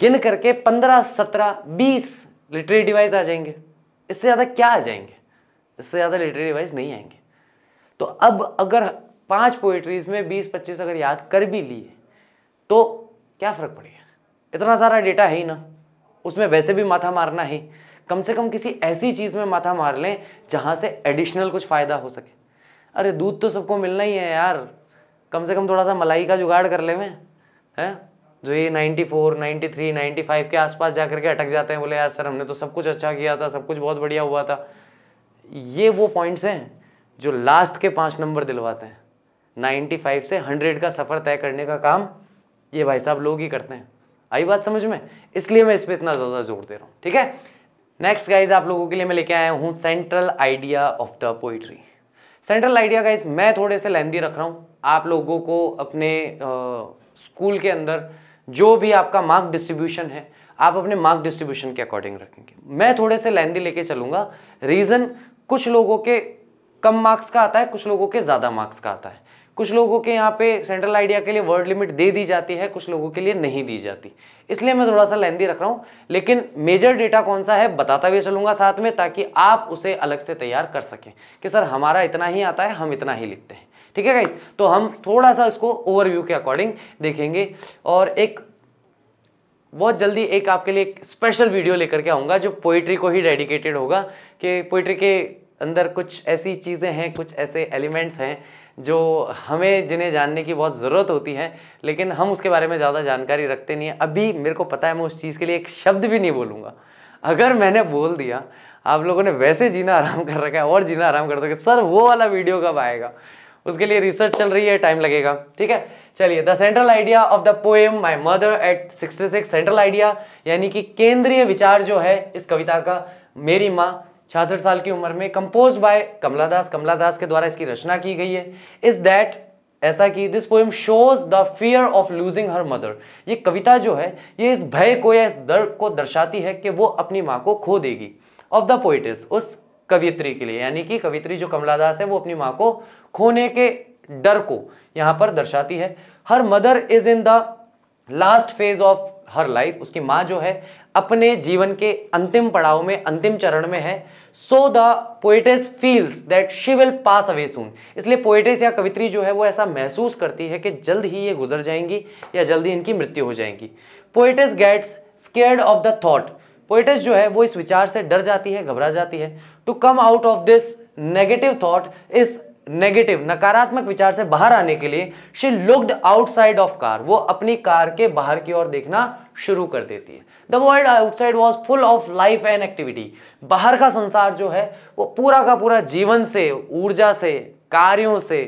गिन करके पंद्रह सत्रह बीस लिटरेरी डिवाइस आ जाएंगे इससे ज़्यादा क्या आ जाएंगे इससे ज़्यादा लिटरेरी डिवाइस नहीं आएंगे तो अब अगर पांच पोइट्रीज में बीस पच्चीस अगर याद कर भी लिए तो क्या फ़र्क पड़ेगा इतना सारा डेटा है ही ना उसमें वैसे भी माथा मारना है कम से कम किसी ऐसी चीज़ में माथा मार लें जहाँ से एडिशनल कुछ फ़ायदा हो सके अरे दूध तो सबको मिलना ही है यार कम से कम थोड़ा सा मलाई का जुगाड़ कर ले मैं है जो ये 94, 93, 95 के आसपास जा करके अटक जाते हैं बोले यार सर हमने तो सब कुछ अच्छा किया था सब कुछ बहुत बढ़िया हुआ था ये वो पॉइंट्स हैं जो लास्ट के पाँच नंबर दिलवाते हैं नाइन्टी फाइव से हंड्रेड का सफ़र तय करने का काम ये भाई साहब लोग ही करते हैं आई बात समझ में इसलिए मैं इस पर इतना ज़्यादा जोर दे रहा हूँ ठीक है नेक्स्ट गाइज आप लोगों के लिए मैं लेके आया हूँ central idea of the poetry central idea guys मैं थोड़े से लेंदी रख रहा हूँ आप लोगों को अपने स्कूल के अंदर जो भी आपका मार्क डिस्ट्रीब्यूशन है आप अपने मार्क डिस्ट्रीब्यूशन के अकॉर्डिंग रखेंगे मैं थोड़े से लेंदी लेके चलूँगा रीज़न कुछ लोगों के कम मार्क्स का आता है कुछ लोगों के ज़्यादा मार्क्स का आता है कुछ लोगों के यहाँ पे सेंट्रल आइडिया के लिए वर्ड लिमिट दे दी जाती है कुछ लोगों के लिए नहीं दी जाती इसलिए मैं थोड़ा सा लेंदी रख रहा हूँ लेकिन मेजर डेटा कौन सा है बताता भी चलूँगा साथ में ताकि आप उसे अलग से तैयार कर सकें कि सर हमारा इतना ही आता है हम इतना ही लिखते हैं ठीक है गाइस तो हम थोड़ा सा इसको ओवरव्यू के अकॉर्डिंग देखेंगे और एक बहुत जल्दी एक आपके लिए एक स्पेशल वीडियो लेकर के आऊँगा जो पोइट्री को ही डेडिकेटेड होगा कि पोइट्री के अंदर कुछ ऐसी चीज़ें हैं कुछ ऐसे एलिमेंट्स हैं जो हमें जिन्हें जानने की बहुत ज़रूरत होती है लेकिन हम उसके बारे में ज़्यादा जानकारी रखते नहीं हैं अभी मेरे को पता है मैं उस चीज़ के लिए एक शब्द भी नहीं बोलूँगा अगर मैंने बोल दिया आप लोगों ने वैसे जीना आराम कर रखा है और जीना आराम कर दोगे सर वो वाला वीडियो कब आएगा उसके लिए रिसर्च चल रही है टाइम लगेगा ठीक है चलिए the central idea of the poem my mother at six central idea यानी कि केंद्रीय विचार जो है इस कविता का मेरी माँ छियासठ साल की उम्र में कंपोज बाय कमला दास कमला दास के द्वारा इसकी रचना की गई है इज दैट ऐसा कि this poem shows the fear of losing her mother ये कविता जो है ये इस भय को या इस दर्द को दर्शाती है कि वो अपनी माँ को खो देगी ऑफ द पोइटिस उस कवियत्री के लिए यानी कि कवित्री जो कमला दास है वो अपनी माँ को खोने के डर को यहाँ पर दर्शाती है her mother is in the last phase of her life उसकी माँ जो है अपने जीवन के अंतिम पड़ाव में अंतिम चरण में है so the poetess feels that she will pass away soon इसलिए पोएटिस या कवित्री जो है वो ऐसा महसूस करती है कि जल्द ही ये गुजर जाएंगी या जल्दी इनकी मृत्यु हो जाएगी poetess gets scared of the thought poetess जो है वो इस विचार से डर जाती है घबरा जाती है to come out of this negative thought इस नेगेटिव नकारात्मक विचार से बाहर आने के लिए she looked outside of car वो अपनी कार के बाहर की ओर देखना शुरू कर देती है the world outside was full of life and activity बाहर का संसार जो है वो पूरा का पूरा जीवन से ऊर्जा से कार्यों से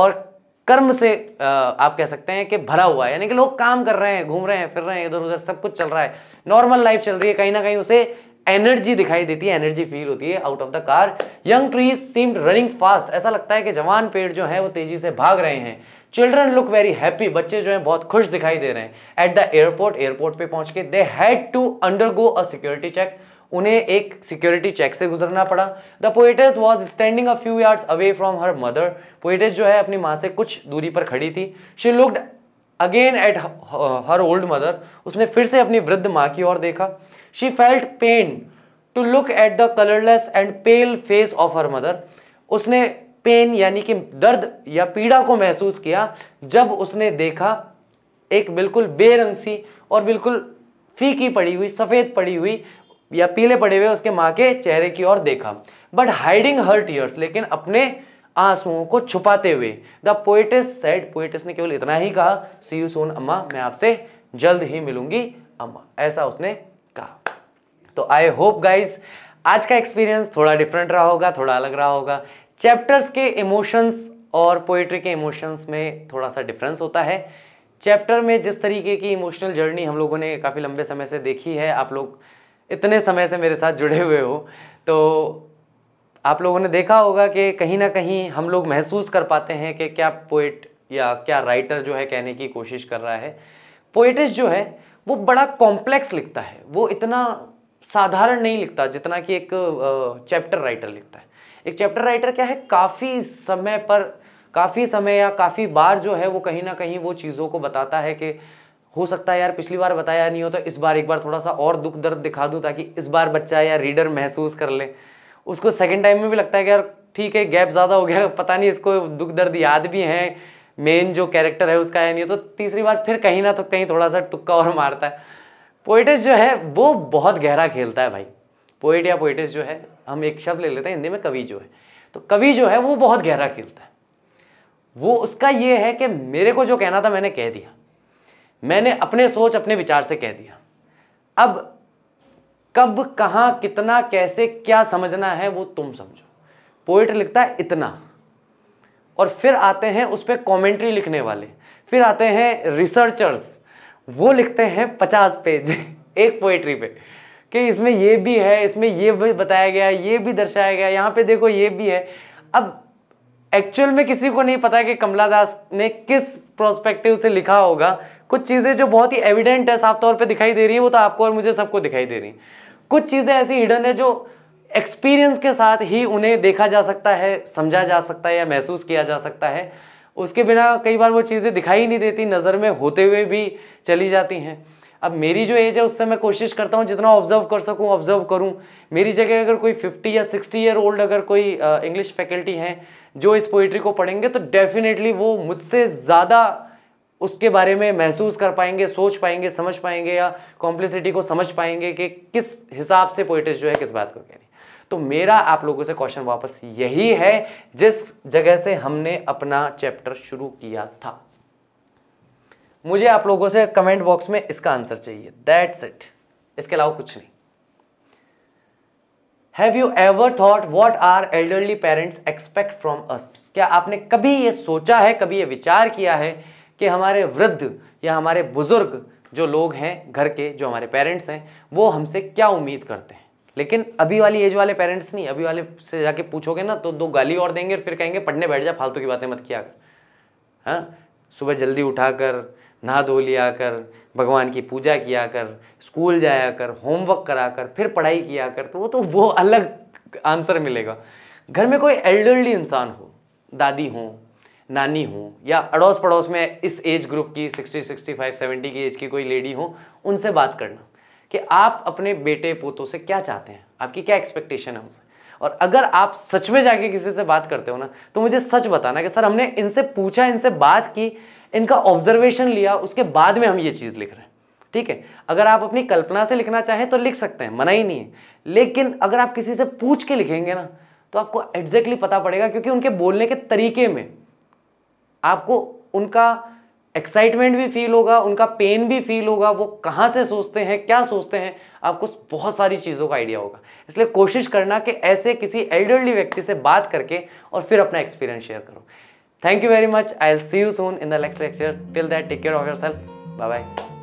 और कर्म से आप कह सकते हैं कि भरा हुआ है यानी कि लोग काम कर रहे हैं घूम रहे हैं फिर रहे हैं इधर उधर सब कुछ चल रहा है नॉर्मल लाइफ चल रही है कहीं ना कहीं उसे एनर्जी दिखाई देती है एनर्जी फील होती है out of the car young trees seemed running fast ऐसा लगता है कि जवान पेड़ जो है वो तेजी से भाग रहे हैं चिल्ड्रन लुक वेरी हैप्पी बच्चे जो हैं बहुत खुश दिखाई दे रहे हैं एट द एयरपोर्ट एयरपोर्ट पे पहुंच के they had to undergo a security check उन्हें एक सिक्योरिटी चेक से गुजरना पड़ा the poetess was standing a few yards away from her mother poetess जो है अपनी माँ से कुछ दूरी पर खड़ी थी she looked again at her old mother उसने फिर से अपनी वृद्ध माँ की ओर देखा she felt pain to look at the colourless and pale face of her mother उसने पेन यानी कि दर्द या पीड़ा को महसूस किया जब उसने देखा एक बिल्कुल बेरंग सी और बिल्कुल फीकी पड़ी हुई सफ़ेद पड़ी हुई या पीले पड़े हुए उसके माँ के चेहरे की ओर देखा बट हाइडिंग हर टीयर्स लेकिन अपने आंसुओं को छुपाते हुए द पोइटिस सेड पोइटिस ने केवल इतना ही कहा सी यू सोन अम्मा मैं आपसे जल्द ही मिलूंगी अम्मा ऐसा उसने कहा तो आई होप गाइज आज का एक्सपीरियंस थोड़ा डिफरेंट रहा होगा थोड़ा अलग रहा होगा चैप्टर्स के इमोशंस और पोइट्री के इमोशंस में थोड़ा सा डिफरेंस होता है चैप्टर में जिस तरीके की इमोशनल जर्नी हम लोगों ने काफ़ी लंबे समय से देखी है आप लोग इतने समय से मेरे साथ जुड़े हुए हो तो आप लोगों ने देखा होगा कि कहीं ना कहीं हम लोग महसूस कर पाते हैं कि क्या पोइट या क्या राइटर जो है कहने की कोशिश कर रहा है पोइटिस जो है वो बड़ा कॉम्प्लेक्स लिखता है वो इतना साधारण नहीं लिखता जितना कि एक चैप्टर राइटर लिखता है एक चैप्टर राइटर क्या है काफ़ी समय पर काफ़ी समय या काफ़ी बार जो है वो कहीं ना कहीं वो चीज़ों को बताता है कि हो सकता है यार पिछली बार बताया नहीं हो तो इस बार एक बार थोड़ा सा और दुख दर्द दिखा दूँ ताकि इस बार बच्चा या रीडर महसूस कर ले उसको सेकेंड टाइम में भी लगता है कि यार ठीक है गैप ज़्यादा हो गया पता नहीं इसको दुख दर्द याद भी है मेन जो कैरेक्टर है उसका है नहीं तो तीसरी बार फिर कहीं ना तो कहीं थोड़ा सा टुक्का और मारता है पोइटिस जो है वो बहुत गहरा खेलता है भाई पोइट या पोइटिस जो है हम एक शब्द ले लेते हैं हिंदी में कवि जो है तो कवि जो है वो बहुत गहरा खेलता है वो उसका ये है कि मेरे को जो कहना था मैंने कह दिया मैंने अपने सोच अपने विचार से कह दिया अब कब कहाँ कितना कैसे क्या समझना है वो तुम समझो पोइट लिखता है इतना और फिर आते हैं उस पर कॉमेंट्री लिखने वाले फिर आते हैं रिसर्चर्स वो लिखते हैं पचास पेज एक पोइट्री पे कि इसमें ये भी है इसमें ये भी बताया गया ये भी दर्शाया गया यहाँ पे देखो ये भी है अब एक्चुअल में किसी को नहीं पता कि कमला दास ने किस प्रोस्पेक्टिव से लिखा होगा कुछ चीज़ें जो बहुत ही एविडेंट है साफ तौर पे दिखाई दे रही है वो तो आपको और मुझे सबको दिखाई दे रही हैं कुछ चीज़ें ऐसी हिडन है जो एक्सपीरियंस के साथ ही उन्हें देखा जा सकता है समझा जा सकता है या महसूस किया जा सकता है उसके बिना कई बार वो चीज़ें दिखाई नहीं देती नज़र में होते हुए भी चली जाती हैं अब मेरी जो एज है उससे मैं कोशिश करता हूँ जितना ऑब्जर्व कर सकूँ ऑब्जर्व करूँ मेरी जगह अगर कोई फिफ्टी या सिक्सटी ईयर ओल्ड अगर कोई इंग्लिश फैकल्टी हैं जो इस पोइट्री को पढ़ेंगे तो डेफिनेटली वो मुझसे ज़्यादा उसके बारे में महसूस कर पाएंगे सोच पाएंगे समझ पाएंगे या कॉम्प्लिसिटी को समझ पाएंगे कि किस हिसाब से पोइट्रीज जो है किस बात को कह रही तो मेरा आप लोगों से क्वेश्चन वापस यही है जिस जगह से हमने अपना चैप्टर शुरू किया था मुझे आप लोगों से कमेंट बॉक्स में इसका आंसर चाहिए दैट्स इट इसके अलावा कुछ नहीं have you ever thought what our elderly parents expect from us क्या आपने कभी ये सोचा है कभी ये विचार किया है कि हमारे वृद्ध या हमारे बुजुर्ग जो लोग हैं घर के जो हमारे पेरेंट्स हैं वो हमसे क्या उम्मीद करते हैं लेकिन अभी वाली एज वाले पेरेंट्स नहीं अभी वाले से जाके पूछोगे ना तो दो गाली और देंगे और फिर कहेंगे पढ़ने बैठ जा फालतू की बातें मत किया कर हाँ सुबह जल्दी उठाकर नहा धो लिया कर भगवान की पूजा किया कर स्कूल जाया कर होमवर्क करा कर फिर पढ़ाई किया कर तो वो तो वो अलग आंसर मिलेगा घर में कोई एल्डरली इंसान हो दादी हो नानी हो या अड़ोस पड़ोस में इस एज ग्रुप की 60, 65, 70 की एज की कोई लेडी हो उनसे बात करना कि आप अपने बेटे पोतों से क्या चाहते हैं आपकी क्या एक्सपेक्टेशन है उनसे और अगर आप सच में जाके किसी से बात करते हो ना तो मुझे सच बताना कि सर हमने इनसे पूछा इनसे बात की इनका ऑब्जर्वेशन लिया उसके बाद में हम ये चीज़ लिख रहे हैं ठीक है अगर आप अपनी कल्पना से लिखना चाहें तो लिख सकते हैं मना ही नहीं है लेकिन अगर आप किसी से पूछ के लिखेंगे ना तो आपको एग्जैक्टली पता पड़ेगा क्योंकि उनके बोलने के तरीके में आपको उनका एक्साइटमेंट भी फील होगा उनका पेन भी फील होगा वो कहाँ से सोचते हैं क्या सोचते हैं आपको बहुत सारी चीज़ों का आइडिया होगा इसलिए कोशिश करना कि ऐसे किसी एल्डरली व्यक्ति से बात करके और फिर अपना एक्सपीरियंस शेयर करो Thank you very much. I'll see you soon in the next lecture. Till then, take care of yourself. Bye-bye.